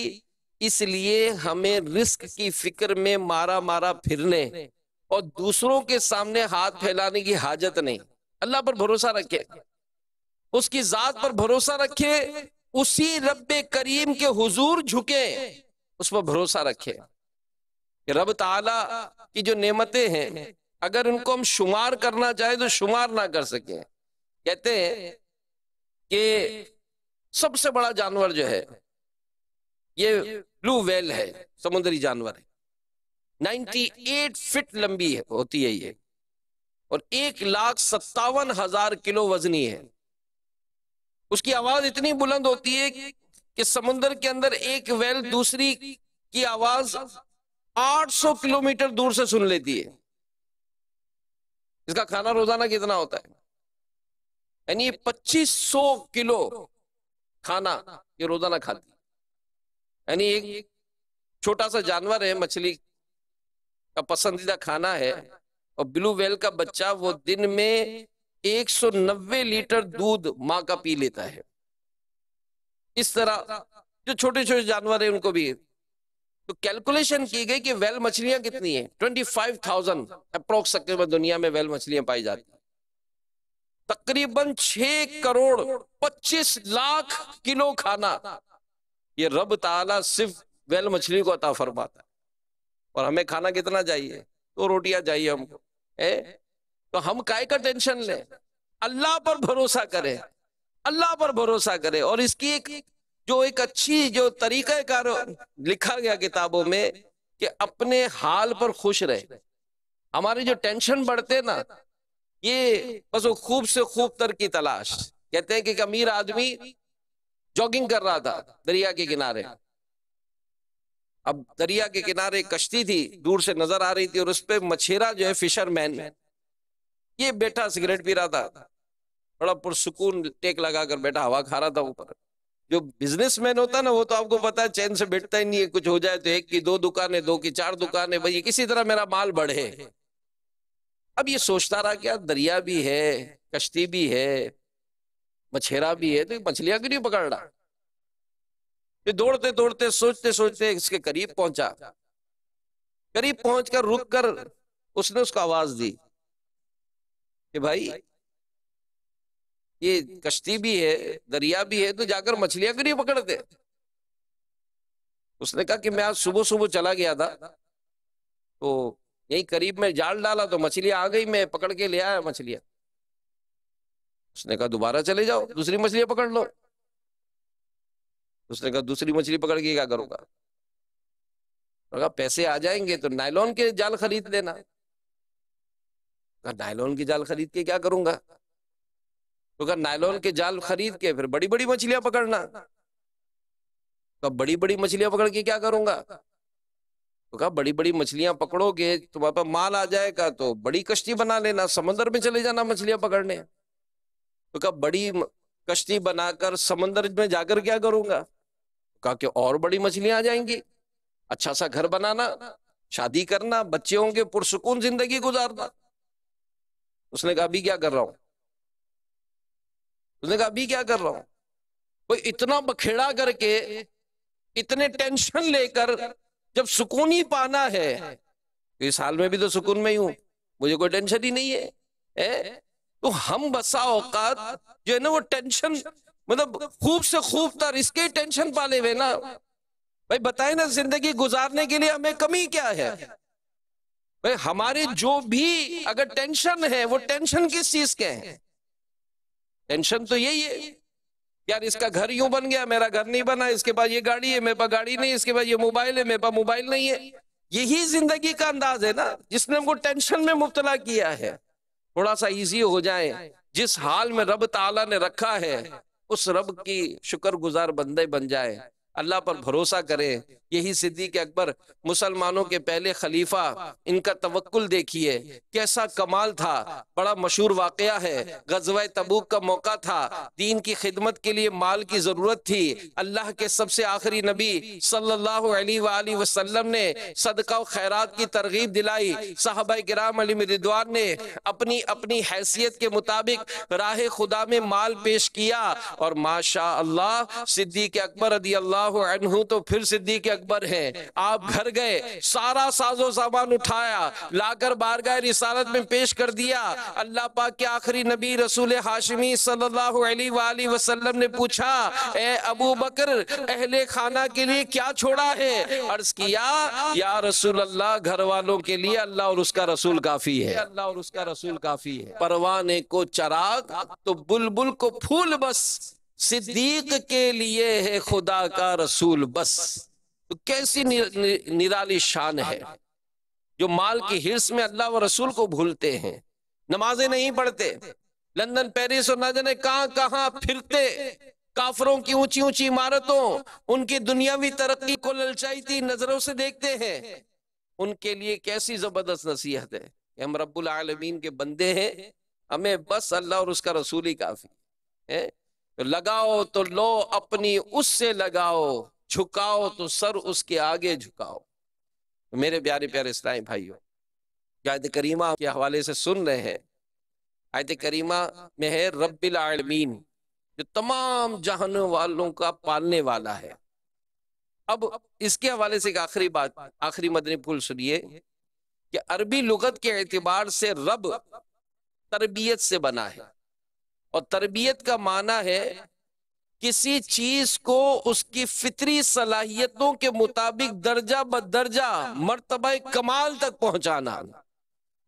इसलिए हमें रिस्क की फिक्र में मारा मारा फिरने और दूसरों के सामने हाथ फैलाने की हाजत नहीं अल्लाह पर भरोसा रखे उसकी जात पर भरोसा रखे उसी रब करीम के हुजूर झुके उस पर भरोसा रखे रब ताला की जो नेमतें हैं अगर उनको हम शुमार करना चाहे तो शुमार ना कर सके कहते हैं कि सबसे बड़ा जानवर जो है ये ब्लू वेल है समुद्री जानवर है 98 फीट लंबी है, होती है ये और एक लाख सत्तावन हजार किलो वजनी है उसकी आवाज इतनी बुलंद होती है कि समुद्र के अंदर एक वेल दूसरी की आवाज 800 किलोमीटर दूर से सुन लेती है इसका खाना रोजाना कितना होता है यानी ये पच्चीस सौ किलो खाना ये रोजाना खाती यानी एक छोटा सा जानवर है मछली का पसंदीदा खाना है और ब्लू वेल का बच्चा वो दिन में 190 लीटर दूध माँ का पी लेता है इस तरह जो छोटे छोटे जानवर है उनको भी तो कैलकुलेशन की गई कि वेल मछलियां कितनी है ट्वेंटी फाइव थाउजेंड अप्रोक्स दुनिया में वेल मछलियां पाई जाती तकरीबन छह करोड़ पच्चीस लाख किलो खाना ये रब ताला सिर्फ वेल मछली को अता फरमाता है और हमें खाना कितना चाहिए तो रोटियां चाहिए हमको ए? तो हम काय का टेंशन लें अल्लाह पर भरोसा करें अल्लाह पर भरोसा करें और इसकी एक जो एक अच्छी जो तरीक़ाकार लिखा गया किताबों में कि अपने हाल पर खुश रहे हमारे जो टेंशन बढ़ते ना ये बस वो खूब से खूब तर की तलाश कहते हैं कि एक अमीर आदमी जॉगिंग कर रहा था दरिया के किनारे अब दरिया के किनारे कश्ती थी दूर से नजर आ रही थी और उस पर मछेरा जो है फिशरमैन ये बैठा सिगरेट पी रहा था बड़ा पुरसकून टेक लगा कर बैठा हवा खा रहा था ऊपर जो बिजनेसमैन होता है ना वो तो आपको पता है चैन से बैठता ही नहीं है कुछ हो जाए तो एक की दो दुकानें दो की चार दुकानें भैया किसी तरह मेरा माल बढ़े अब ये सोचता रहा क्या दरिया भी है कश्ती भी है मछेरा भी है तो मछलियां क्यों नहीं पकड़ रहा ये दौड़ते दौड़ते सोचते सोचते इसके करीब पहुंचा करीब पहुंचकर रुक कर उसने उसको आवाज दी कि भाई ये कश्ती भी है दरिया भी है तो जाकर मछलियां क्यों पकड़ते उसने कहा कि मैं आज सुबह सुबह चला गया था तो यही करीब में जाल डाला तो मछलियां आ गई मैं पकड़ के ले आया मछलियां उसने कहा दोबारा चले जाओ दूसरी मछलियां पकड़ लो उसने कहा दूसरी मछली पकड़ के क्या करूंगा तो कहा पैसे आ जाएंगे तो नायलॉन के जाल खरीद लेना कहा नायलॉन की जाल खरीद के क्या करूंगा तो नायलोन के जाल खरीद के फिर बड़ी बड़ी मछलियां पकड़ना तो बड़ी बड़ी मछलियां पकड़ के क्या करूंगा तो कहा बड़ी बड़ी मछलियां पकड़ोगे तुम्हारे पास माल आ जाएगा तो बड़ी कश्ती बना लेना समंदर में चले जाना मछलियां पकड़ने तो कहा बड़ी कश्ती बनाकर समंदर में जाकर क्या करूंगा तो कहा कि और बड़ी मछलियां आ जाएंगी अच्छा सा घर बनाना शादी करना बच्चे होंगे पुरसकून जिंदगी गुजारना उसने कहा अभी क्या कर रहा हूं उसने कहा अभी क्या कर रहा हूं कोई इतना बखेड़ा करके इतने टेंशन लेकर जब सुकून ही पाना है तो इस हाल में भी तो सुकून में ही हूं मुझे कोई टेंशन ही नहीं है ए? तो हम बसा औकात जो है ना वो टेंशन मतलब खूब से खूब तर इसके टेंशन पाले हुए ना भाई बताए ना जिंदगी गुजारने के लिए हमें कमी क्या है भाई हमारे जो भी अगर टेंशन है वो टेंशन किस चीज के हैं टेंशन तो यही है यार इसका घर यूं बन गया मेरा घर नहीं बना इसके पास ये गाड़ी है मेरे पास गाड़ी नहीं इसके पास ये मोबाइल है मेरे पास मोबाइल नहीं है यही जिंदगी का अंदाज है ना जिसने हमको टेंशन में मुबतला किया है थोड़ा सा इजी हो जाए जिस हाल में रब ताला ने रखा है उस रब की शुक्रगुजार बंदे बन जाए अल्लाह पर भरोसा करें यही सिद्दीक अकबर मुसलमानों के पहले खलीफा इनका तवक्ल देखिए कैसा कमाल था बड़ा मशहूर वाक़ है गजवा तबूक का मौका था दीन की खिदमत के लिए माल की जरूरत थी अल्लाह के सबसे आखिरी नबी सल्लल्लाहु अलैहि वसल्लम ने सदका खैरात की तरगीब दिलाई ग्राम अली रिदवान ने अपनी अपनी हैसियत के मुताबिक राह खुदा में माल पेश किया और माशा अल्लाह सिद्दीक अकबर अदी अल्लाह तो फिर सिद्दीक अकबर है आप घर गए सारा साजो सामान उठाया लाकर बारगाह रिसालत में पेश कर दिया अल्लाह पाक के आखिरी नबी रसूल हाशमी सल्लल्लाहु अलैहि वसल्लम ने पूछा ए अबू बकर अहले खाना के लिए क्या छोड़ा है अर्ज किया या रसूल अल्लाह घर वालों के लिए अल्लाह और उसका रसूल काफी है अल्लाह और उसका रसूल काफी है परवाने को चराग तो बुलबुल को फूल बस सिद्दीक के लिए है खुदा का रसूल बस तो कैसी नि, नि, निराली शान है जो माल की हिर्स में अल्लाह व रसूल को भूलते हैं नमाजें नहीं पढ़ते लंदन पेरिस और ना जाने कहाँ फिरते काफरों की ऊंची ऊंची इमारतों उनकी दुनियावी तरक्की को ललचाईती नजरों से देखते हैं उनके लिए कैसी जबरदस्त नसीहत है कि हम रब्बुल आलमीन के बंदे हैं हमें बस अल्लाह और उसका रसूल ही काफी है तो लगाओ तो लो अपनी उससे लगाओ झुकाओ तो सर उसके आगे झुकाओ मेरे प्यारे प्यारे इस्लामी भाइयों आयत करीमा के हवाले से सुन रहे हैं आयत करीमा में है रब्बिल आलमीन जो तमाम जहान वालों का पालने वाला है अब इसके हवाले से एक आखिरी बात आखिरी मदनी पुल सुनिए कि अरबी लुगत के एतबार से रब तरबियत से बना है और तरबियत का माना है किसी चीज को उसकी फितरी सलाहियतों के मुताबिक दर्जा ब दर्जा मरतबा कमाल तक पहुंचाना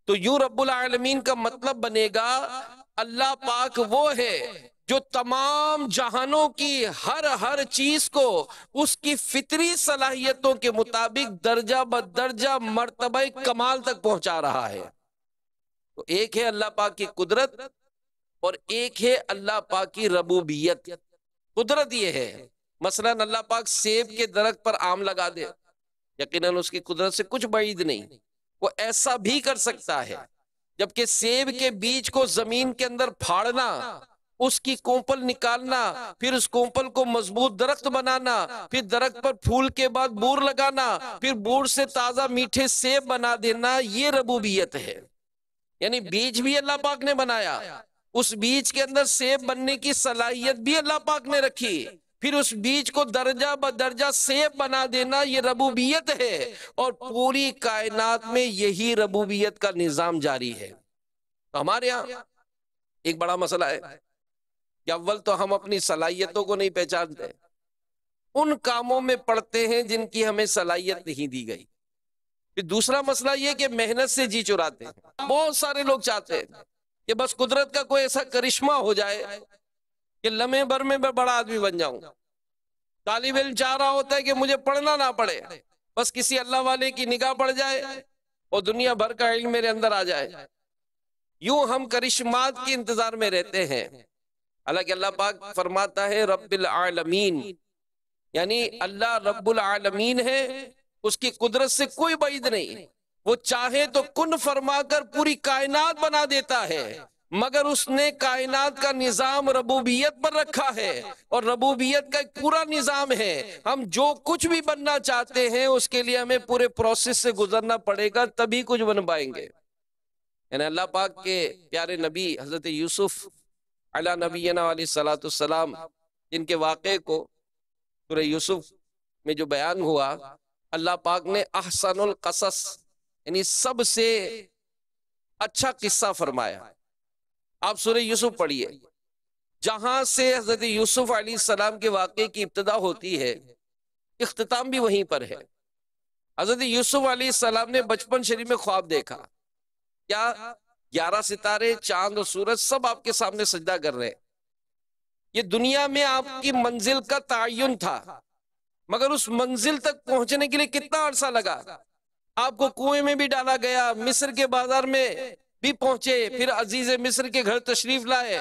तो यू रब्बुल आलमीन का मतलब बनेगा अल्लाह पाक वो है जो तमाम जहानों की हर हर चीज को उसकी फितरी सलाहियतों के मुताबिक दर्जा ब दर्जा मरतबा कमाल तक पहुंचा रहा है तो एक है अल्लाह पाक की कुदरत और एक है अल्लाह पाक की रबूबियत कुदरत ये है मसलन अल्लाह पाक सेब के दरख पर आम लगा दे यकीनन उसकी कुदरत से कुछ बईद नहीं वो ऐसा भी कर सकता है जबकि सेब के बीज को जमीन के अंदर फाड़ना उसकी कोंपल निकालना फिर उस कोंपल को मजबूत दरख्त बनाना फिर दरख्त पर फूल के बाद बूर लगाना फिर बूर से ताजा मीठे सेब बना देना ये रबूबियत है यानी बीज भी अल्लाह पाक ने बनाया उस बीज के अंदर सेब बनने की सलाहियत भी अल्लाह पाक ने रखी फिर उस बीज को दर्जा ब दर्जा सेब बना देना ये रबूबियत है और पूरी कायनात में यही रबूबियत का निज़ाम जारी है तो हमारे यहां एक बड़ा मसला है कि अव्वल तो हम अपनी सलाहियतों को नहीं पहचानते उन कामों में पड़ते हैं जिनकी हमें सलाहियत नहीं दी गई फिर दूसरा मसला ये कि मेहनत से जी चुराते हैं बहुत सारे लोग चाहते हैं कि बस कुदरत का कोई ऐसा करिश्मा हो जाए कि लम्हे भर में मैं बड़ा आदमी बन जाऊं तालिब इल चाह रहा होता है कि मुझे पढ़ना ना पड़े बस किसी अल्लाह वाले की निगाह पड़ जाए और दुनिया भर का इल्म मेरे अंदर आ जाए यूं हम करिश्मात के इंतजार में रहते हैं हालांकि अल्लाह पाक फरमाता है रब्बिल आलमीन यानी अल्लाह रब्बुल आलमीन है उसकी कुदरत से कोई बैद नहीं वो चाहे तो कुन फरमाकर पूरी कायनात बना देता है मगर उसने कायनात का निज़ाम रबूबियत पर रखा है और रबूबियत का एक पूरा निज़ाम है हम जो कुछ भी बनना चाहते हैं उसके लिए हमें पूरे प्रोसेस से गुजरना पड़ेगा तभी कुछ बन पाएंगे यानी अल्लाह पाक के प्यारे नबी हज़रत यूसुफ अला नबीना सलाम जिनके वाक़े को यूसुफ में जो बयान हुआ अल्लाह पाक ने कसस यानी सबसे अच्छा किस्सा फरमाया आप सूर्य यूसुफ पढ़िए जहां से हजरत यूसुफ अली सलाम के वाक्य की इब्तदा होती है इख्ताम भी वहीं पर है हजरत यूसुफ अली सलाम ने बचपन शरीफ में ख्वाब देखा क्या ग्यारह सितारे चांद और सूरज सब आपके सामने सजदा कर रहे हैं ये दुनिया में आपकी मंजिल का तयन था मगर उस मंजिल तक पहुंचने के लिए कितना अरसा लगा आपको कुएं में भी डाला गया मिस्र के बाजार में भी पहुंचे फिर अजीज मिस्र के घर तशरीफ लाए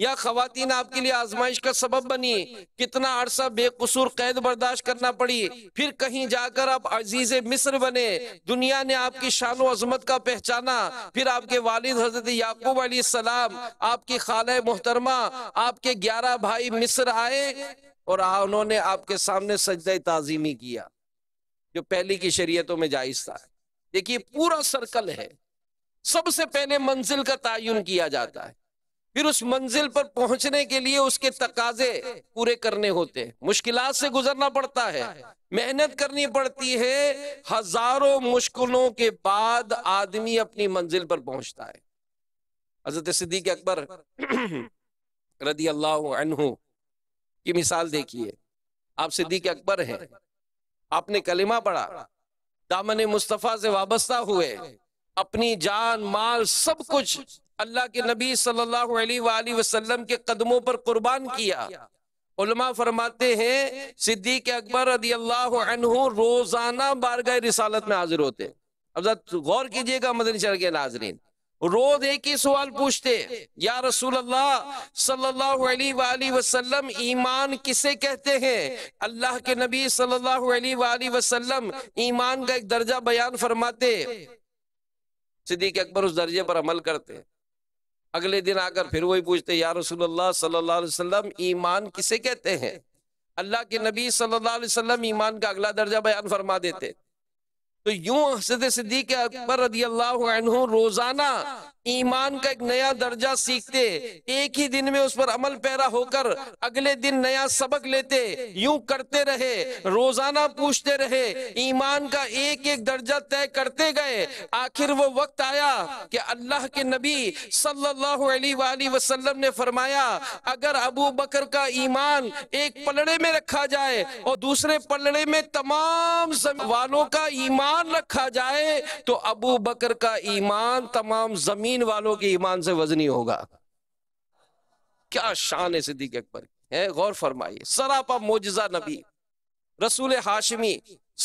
या खातन आपके लिए आजमाइश का सबब बनी कितना अरसा बेकसूर कैद बर्दाश्त करना पड़ी फिर कहीं जाकर आप अजीज मिस्र बने दुनिया ने आपकी शान अजमत का पहचाना फिर आपके वालिद हजरत याकूब अली सलाम आपकी खाल मोहतरमा आपके ग्यारह भाई मिस्र आए और उन्होंने आपके सामने सजद ताजीमी किया जो पहले की शरीयतों में जायज था देखिए पूरा सर्कल है सबसे पहले मंजिल का तयन किया जाता है फिर उस मंजिल पर पहुंचने के लिए उसके तकाजे पूरे करने होते हैं मुश्किल से गुजरना पड़ता है मेहनत करनी पड़ती है हजारों मुश्किलों के बाद आदमी अपनी मंजिल पर पहुंचता है हजरत सिद्दीक अकबर रदी अल्लाह की मिसाल देखिए आप सिद्दीक अकबर हैं आपने कलिमा पढ़ा दामन मुस्तफ़ा से वाबस्ता हुए अपनी जान माल सब कुछ अल्लाह के नबी सल्लल्लाहु अलैहि वसल्लम के कदमों पर कुर्बान किया उलमा फरमाते हैं सिद्दीक अकबर रदी अल्लाह रोजाना बारगाह रिसालत में हाजिर होते अब गौर कीजिएगा मदन शर के नाजरीन रोज एक ही सवाल पूछते या रसूल अल्लाह सल्लल्लाहु अलैहि वसल्लम ईमान किसे कहते हैं अल्लाह के नबी सल्लल्लाहु अलैहि वसल्लम ईमान का एक दर्जा बयान फरमाते सिद्दीक अकबर उस दर्जे पर अमल करते अगले दिन आकर फिर वही पूछते या रसूल अल्लाह सल्लल्लाहु अलैहि वसल्लम ईमान किसे कहते हैं अल्लाह के नबी सल्लल्लाहु अलैहि वसल्लम ईमान का अगला दर्जा बयान फरमा देते तो यूं हजरत सिद्दीक अकबर रदी अल्लाह रोजाना ईमान का एक नया दर्जा सीखते एक ही दिन में उस पर अमल पैरा होकर अगले दिन नया सबक लेते यूं करते रहे रोजाना पूछते रहे ईमान का एक एक दर्जा तय करते गए आखिर वो वक्त आया कि अल्लाह के नबी सल्लल्लाहु अलैहि वसल्लम ने फरमाया अगर अबू बकर का ईमान एक पलड़े में रखा जाए और दूसरे पलड़े में तमाम वालों का ईमान रखा जाए तो अबू बकर का ईमान तमाम जमीन ईमान वालों के ईमान से वजनी होगा क्या शान है सिद्दीक अकबर है गौर फरमाइए सरापा मोजा नबी रसूल हाशमी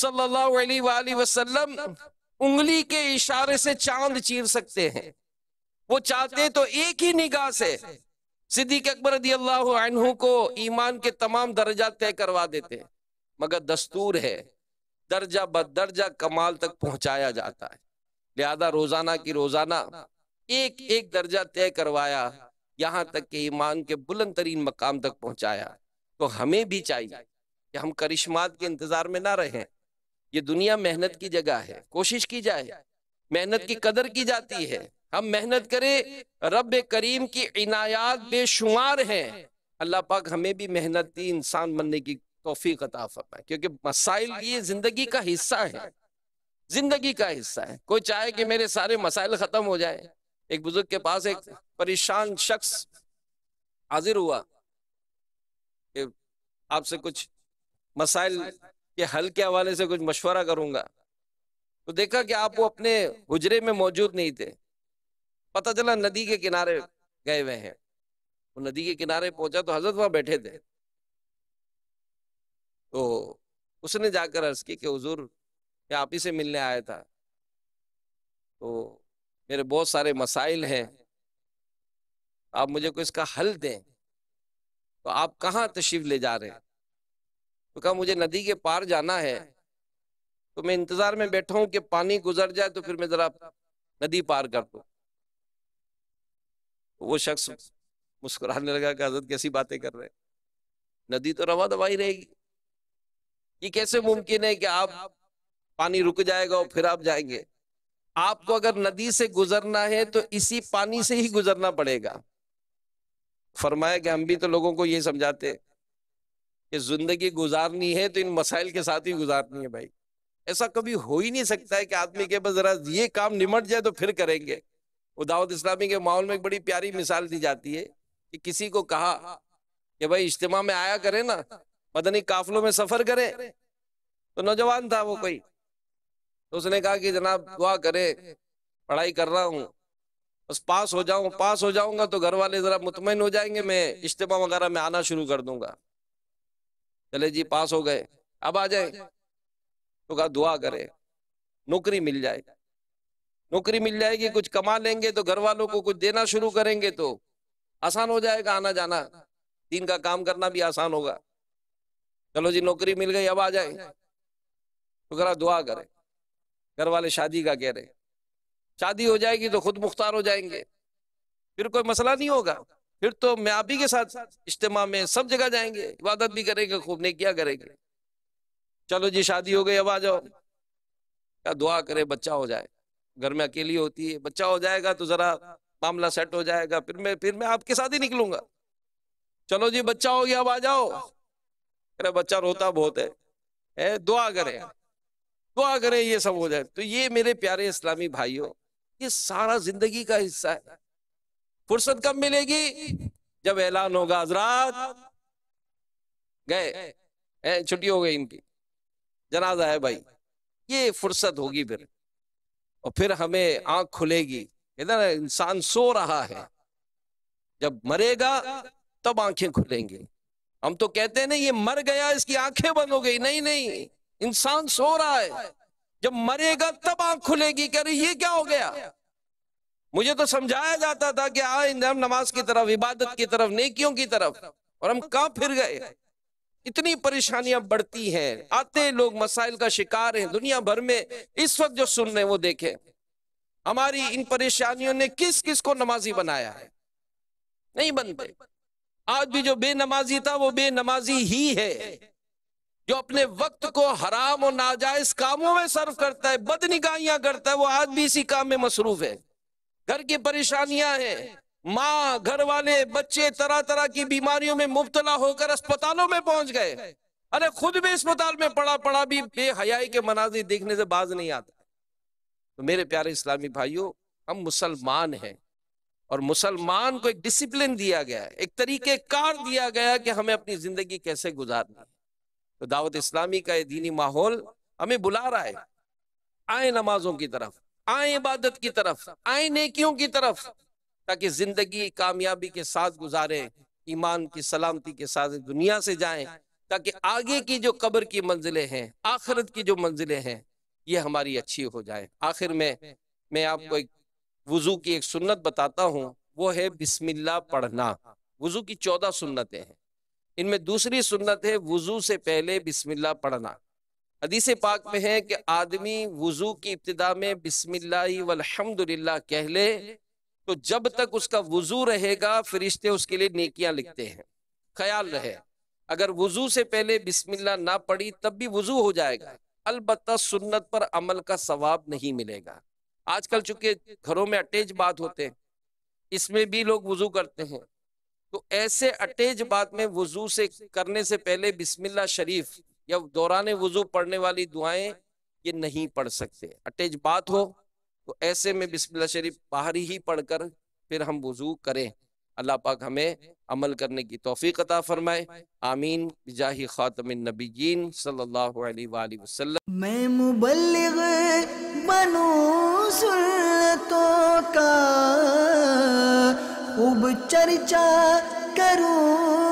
सल्लल्लाहु अलैहि वसल्लम उंगली के इशारे से चांद चीर सकते हैं वो चाहते तो एक ही निगाह से सिद्दीक अकबर रदी अल्लाह को ईमान के तमाम दर्जा तय करवा देते मगर दस्तूर है दर्जा बदर्जा कमाल तक पहुंचाया जाता है लिहाजा रोजाना की रोजाना एक एक दर्जा तय करवाया यहाँ तक के ईमान के बुलंद तरीन मकाम तक पहुंचाया तो हमें भी चाहिए कि हम करिश्मात के इंतजार में ना रहें ये दुनिया मेहनत की जगह है कोशिश की जाए मेहनत की कदर की जाती है हम मेहनत करें रब करीम की इनायात बेशुमार हैं अल्लाह पाक हमें भी मेहनती इंसान बनने की तोफ़ी अता फरमाए क्योंकि मसाइल ये ज़िंदगी का हिस्सा है ज़िंदगी का हिस्सा है कोई चाहे कि मेरे सारे मसाइल ख़त्म हो जाए एक बुजुर्ग के पास एक परेशान शख्स हाजिर हुआ कि आपसे कुछ मसाइल के हल के हवाले से कुछ मशवरा करूंगा तो देखा कि आप वो अपने हुजरे में मौजूद नहीं थे पता चला नदी के किनारे गए हुए हैं वो नदी के किनारे पहुंचा तो हजरत वहां बैठे थे तो उसने जाकर अर्ज की कि हुजूर आप ही से मिलने आया था तो मेरे बहुत सारे मसाइल हैं आप मुझे को इसका हल दें तो आप कहाँ तशीफ ले जा रहे हैं तो कहा मुझे नदी के पार जाना है तो मैं इंतजार में बैठा हूं कि पानी गुजर जाए तो फिर मैं जरा नदी पार कर दू तो वो शख्स मुस्कुराने लगा कि हजरत कैसी बातें कर रहे हैं नदी तो रवा दवाई रहेगी ये कैसे मुमकिन है कि आप पानी रुक जाएगा और फिर आप जाएंगे आपको अगर नदी से गुजरना है तो इसी पानी से ही गुजरना पड़ेगा फरमाया कि हम भी तो लोगों को ये समझाते कि जिंदगी गुजारनी है तो इन मसाइल के साथ ही गुजारनी है भाई ऐसा कभी हो ही नहीं सकता है कि आदमी के बस जरा ये काम निमट जाए तो फिर करेंगे उदावत इस्लामी के माहौल में एक बड़ी प्यारी मिसाल दी जाती है कि किसी को कहा कि भाई इज्तम में आया करें ना मदनी काफलों में सफर करें तो नौजवान था वो कोई तो उसने कहा कि जनाब दुआ करे पढ़ाई कर रहा हूँ बस पास हो जाऊं पास हो जाऊंगा तो घर वाले ज़रा मुतमिन हो जाएंगे मैं इज्तम वगैरह में आना शुरू कर दूंगा चले जी पास हो गए अब आ जाए तो कहा दुआ करे नौकरी मिल जाए नौकरी मिल जाएगी कुछ कमा लेंगे तो घर वालों को कुछ देना शुरू करेंगे तो आसान हो जाएगा आना जाना दिन का काम करना भी आसान होगा चलो जी नौकरी मिल गई अब आ जाए तो जरा दुआ करें घर वाले शादी का कह रहे शादी हो जाएगी तो खुद मुख्तार हो जाएंगे फिर कोई मसला नहीं होगा फिर तो मैं आप ही के साथ इज्तम में सब जगह जाएंगे इबादत भी करेंगे खूब ने क्या करेंगे चलो जी शादी हो गई अब आ जाओ क्या दुआ करे बच्चा हो जाए घर में अकेली होती है बच्चा हो जाएगा तो जरा मामला सेट हो जाएगा फिर मैं फिर मैं आपके साथ ही निकलूंगा चलो जी बच्चा हो गया अब आ जाओ अरे बच्चा रोता बहुत है ए, दुआ करे दुआ तो करें ये सब हो जाए तो ये मेरे प्यारे इस्लामी भाइयों ये सारा जिंदगी का हिस्सा है फुर्सत कब मिलेगी जब ऐलान होगा हजरात गए छुट्टी हो गई इनकी जनाजा है भाई ये फुर्सत होगी फिर और फिर हमें आंख खुलेगी इधर इंसान सो रहा है जब मरेगा तब आंखें खुलेंगी हम तो कहते हैं ना ये मर गया इसकी आंखें बंद हो गई नहीं नहीं इंसान सो रहा है जब मरेगा तब आंख खुलेगी कह रही ये क्या हो गया मुझे तो समझाया जाता था कि आ हाँ, हम नमाज की तरफ इबादत की तरफ नेकियों की तरफ और हम कहा फिर गए इतनी परेशानियां बढ़ती हैं आते लोग मसाइल का शिकार हैं दुनिया भर में इस वक्त जो सुन रहे वो देखें हमारी इन परेशानियों ने किस किस को नमाजी बनाया है नहीं बनते आज भी जो बेनमाजी था वो बेनमाजी ही है जो अपने वक्त को हराम और नाजायज कामों में सर्व करता है बदनिगाहियां करता है वो आज भी इसी काम में मसरूफ है घर की परेशानियां हैं माँ घर वाले बच्चे तरह तरह की बीमारियों में मुबतला होकर अस्पतालों में पहुंच गए अरे खुद भी अस्पताल में पड़ा पड़ा भी बेहयाई के मनाजिर देखने से बाज नहीं आता तो मेरे प्यारे इस्लामी भाइयों हम मुसलमान हैं और मुसलमान को एक डिसिप्लिन दिया गया है एक तरीके कार दिया गया कि हमें अपनी जिंदगी कैसे गुजारना है तो दावत इस्लामी का ये दीनी माहौल हमें बुला रहा है आए नमाजों की तरफ आए इबादत की तरफ आए नेकियों की तरफ ताकि जिंदगी कामयाबी के साथ गुजारे ईमान की सलामती के साथ दुनिया से जाएं ताकि आगे की जो कब्र की मंजिलें हैं आखिरत की जो मंजिलें हैं ये हमारी अच्छी हो जाए आखिर में मैं आपको एक वजू की एक सुन्नत बताता हूँ वो है बिस्मिल्लाह पढ़ना वजू की चौदह सुन्नतें हैं इनमें दूसरी सुन्नत है वज़ू से पहले बिस्मिल्लाह पढ़ना हदीस पाक में है कि आदमी वज़ू की इब्तदा में बिस्मिल्लाहमदिल्ला कह ले तो जब तक उसका वज़ू रहेगा फरिश्ते उसके लिए नेकियां लिखते हैं ख्याल रहे अगर वज़ू से पहले बिस्मिल्ला ना पड़ी तब भी वज़ू हो जाएगा अलबत् सुन्नत पर अमल का सवाब नहीं मिलेगा आजकल चूंकि घरों में अटैच बात होते हैं इसमें भी लोग वज़ू करते हैं तो ऐसे अटेज बात में वजू से करने से पहले बिस्मिल्ला शरीफ या दौरान वजू पढ़ने वाली दुआएं ये नहीं पढ़ सकते अटेज बात हो तो ऐसे में बिस्मिल्ला शरीफ बाहर ही पढ़कर फिर हम वजू करें अल्लाह पाक हमें अमल करने की तोफ़ी अता फरमाए आमीन जाहि खातम नबीन सल्लल्लाहु अलैहि वसल्लम खूब चर्चा करूं